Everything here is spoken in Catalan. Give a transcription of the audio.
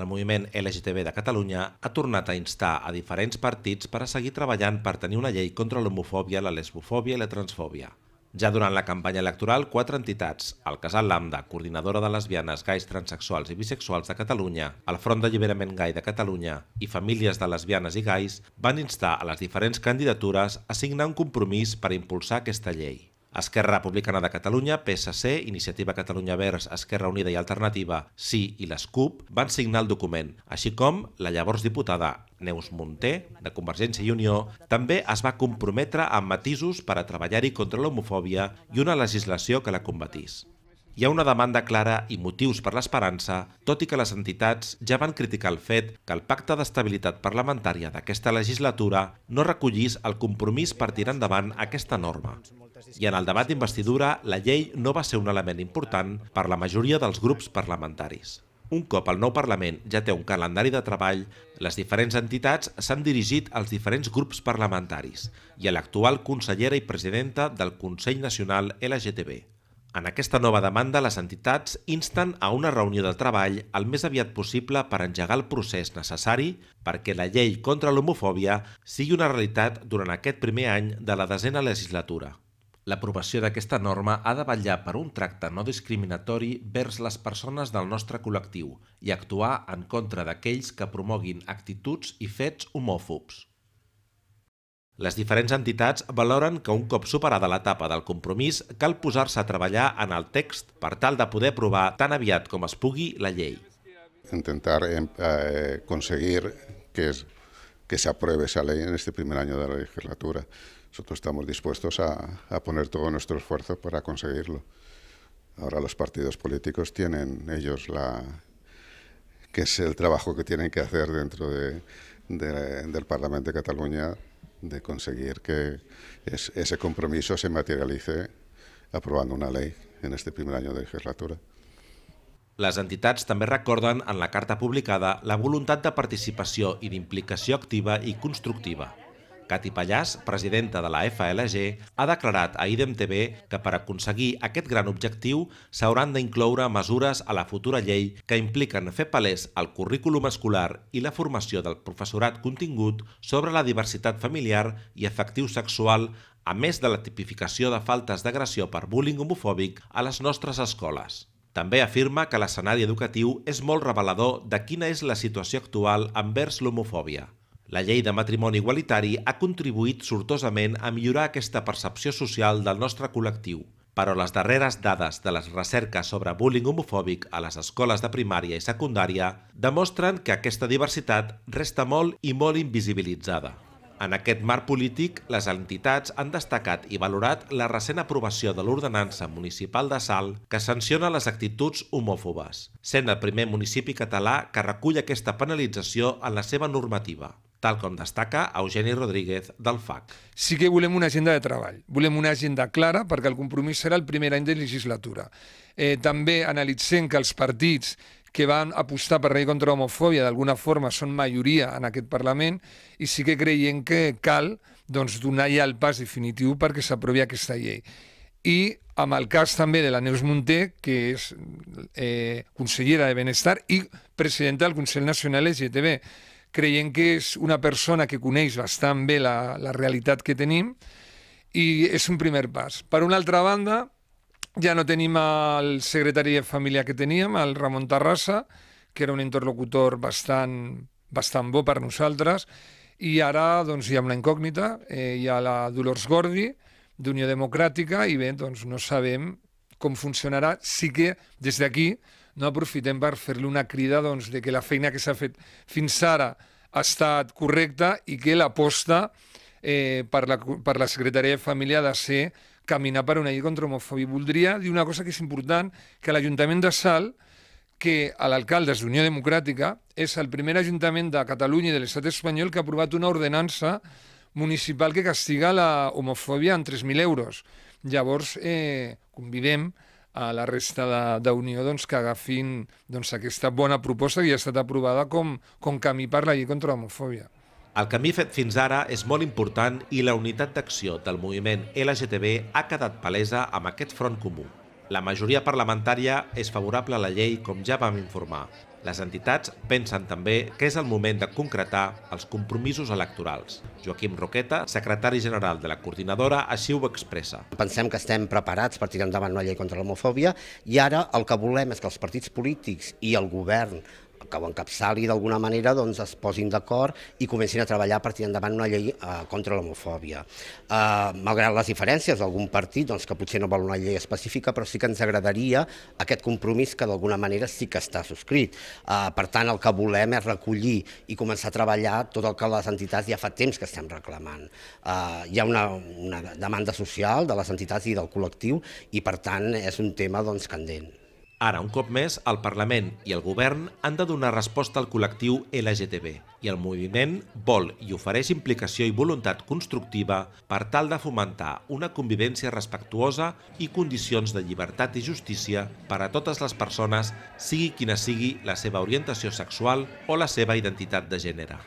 El moviment LGTB de Catalunya ha tornat a instar a diferents partits per a seguir treballant per tenir una llei contra l'homofòbia, la lesbofòbia i la transfòbia. Ja durant la campanya electoral, quatre entitats, el Casal Lambda, coordinadora de lesbianes, gais, transexuals i bisexuals de Catalunya, el Front d'Alliberament Gai de Catalunya i Famílies de Lesbianes i Gais, van instar a les diferents candidatures a signar un compromís per impulsar aquesta llei. Esquerra Republicana de Catalunya, PSC, Iniciativa Catalunya Verds, Esquerra Unida i Alternativa, Sí i les CUP van signar el document, així com la llavors diputada Neus Munté, de Convergència i Unió, també es va comprometre amb matisos per a treballar-hi contra l'homofòbia i una legislació que la combatís. Hi ha una demanda clara i motius per l'esperança, tot i que les entitats ja van criticar el fet que el Pacte d'Estabilitat Parlamentària d'aquesta legislatura no recollís el compromís per tirar endavant aquesta norma. I en el debat d'investidura, la llei no va ser un element important per la majoria dels grups parlamentaris. Un cop el nou Parlament ja té un calendari de treball, les diferents entitats s'han dirigit als diferents grups parlamentaris i a l'actual consellera i presidenta del Consell Nacional LGTB, en aquesta nova demanda, les entitats insten a una reunió de treball el més aviat possible per engegar el procés necessari perquè la llei contra l'homofòbia sigui una realitat durant aquest primer any de la desena legislatura. L'aprovació d'aquesta norma ha de vetllar per un tracte no discriminatori vers les persones del nostre col·lectiu i actuar en contra d'aquells que promoguin actituds i fets homòfobs. Les diferents entitats valoren que un cop superada l'etapa del compromís cal posar-se a treballar en el text per tal de poder aprovar tan aviat com es pugui la llei. Intentar eh, conseguir que, es, que se esa ley en este primer año de la legislatura. Nosotros estamos dispuestos a, a poner todo nuestro esfuerzo para conseguirlo. Ahora los partidos políticos tienen ellos la que es el trabajo que tienen que hacer dentro de, de, del Parlamento de Cataluña de conseguir que es, ese compromiso se materialice aprobando una ley en este primer año de legislatura. Les entitats també recorden en la carta publicada la voluntat de participació i d'implicació activa i constructiva. Cati Pallàs, presidenta de la FLG, ha declarat a IDEM TV que per aconseguir aquest gran objectiu s'hauran d'incloure mesures a la futura llei que impliquen fer palès el currículum escolar i la formació del professorat contingut sobre la diversitat familiar i efectiu sexual a més de la tipificació de faltes d'agressió per bullying homofòbic a les nostres escoles. També afirma que l'escenari educatiu és molt revelador de quina és la situació actual envers l'homofòbia. La llei de matrimoni igualitari ha contribuït sortosament a millorar aquesta percepció social del nostre col·lectiu, però les darreres dades de les recerques sobre bullying homofòbic a les escoles de primària i secundària demostren que aquesta diversitat resta molt i molt invisibilitzada. En aquest marc polític, les entitats han destacat i valorat la recent aprovació de l'ordenança municipal de Sal que sanciona les actituds homòfobes, sent el primer municipi català que recull aquesta penalització en la seva normativa tal com destaca Eugeni Rodríguez del FAC. Sí que volem una agenda de treball, volem una agenda clara perquè el compromís serà el primer any de legislatura. Eh, també analitzem que els partits que van apostar per rei contra l'homofòbia d'alguna forma són majoria en aquest Parlament i sí que creiem que cal doncs, donar ja el pas definitiu perquè s'aprovi aquesta llei. I amb el cas també de la Neus Monté, que és eh, consellera de Benestar i presidenta del Consell Nacional LGTB Creiem que és una persona que coneix bastant bé la, la realitat que tenim i és un primer pas. Per una altra banda, ja no tenim el secretari de família que teníem, el Ramon Terrassa, que era un interlocutor bastant, bastant bo per nosaltres, i ara doncs, hi ha una incògnita, eh, hi ha la Dolors Gordi, d'Unió Democràtica, i bé, doncs no sabem com funcionarà. Sí que des d'aquí no aprofitem per fer-li una crida doncs, de que la feina que s'ha fet fins ara ha estat correcta i que l'aposta eh, per, la, per la Secretaria de Família ha de ser caminar per una llei contra homofòbia. Voldria dir una cosa que és important, que l'Ajuntament de Salt, que l'alcalde és d'Unió Democràtica, és el primer ajuntament de Catalunya i de l'estat espanyol que ha aprovat una ordenança municipal que castiga la homofòbia en 3.000 euros. Llavors, eh, convidem a la resta d'Unió doncs, que agafin doncs, aquesta bona proposta ja ha estat aprovada com, com camí per la llei contra l'homofòbia. El camí fet fins ara és molt important i la unitat d'acció del moviment LGTB ha quedat palesa amb aquest front comú. La majoria parlamentària és favorable a la llei, com ja vam informar, les entitats pensen també que és el moment de concretar els compromisos electorals. Joaquim Roqueta, secretari general de la coordinadora, així ho expressa. Pensem que estem preparats per tirar endavant una llei contra l'homofòbia i ara el que volem és que els partits polítics i el govern que ho encapçali d'alguna manera doncs, es posin d'acord i comencin a treballar per tirar endavant una llei eh, contra l'homofòbia. Eh, malgrat les diferències d'algun partit doncs, que potser no vol una llei específica, però sí que ens agradaria aquest compromís que d'alguna manera sí que està subscrit. Eh, per tant, el que volem és recollir i començar a treballar tot el que les entitats ja fa temps que estem reclamant. Eh, hi ha una, una demanda social de les entitats i del col·lectiu i, per tant, és un tema doncs, candent. Ara, un cop més, el Parlament i el Govern han de donar resposta al col·lectiu LGTB i el moviment vol i ofereix implicació i voluntat constructiva per tal de fomentar una convivència respectuosa i condicions de llibertat i justícia per a totes les persones, sigui quina sigui la seva orientació sexual o la seva identitat de gènere.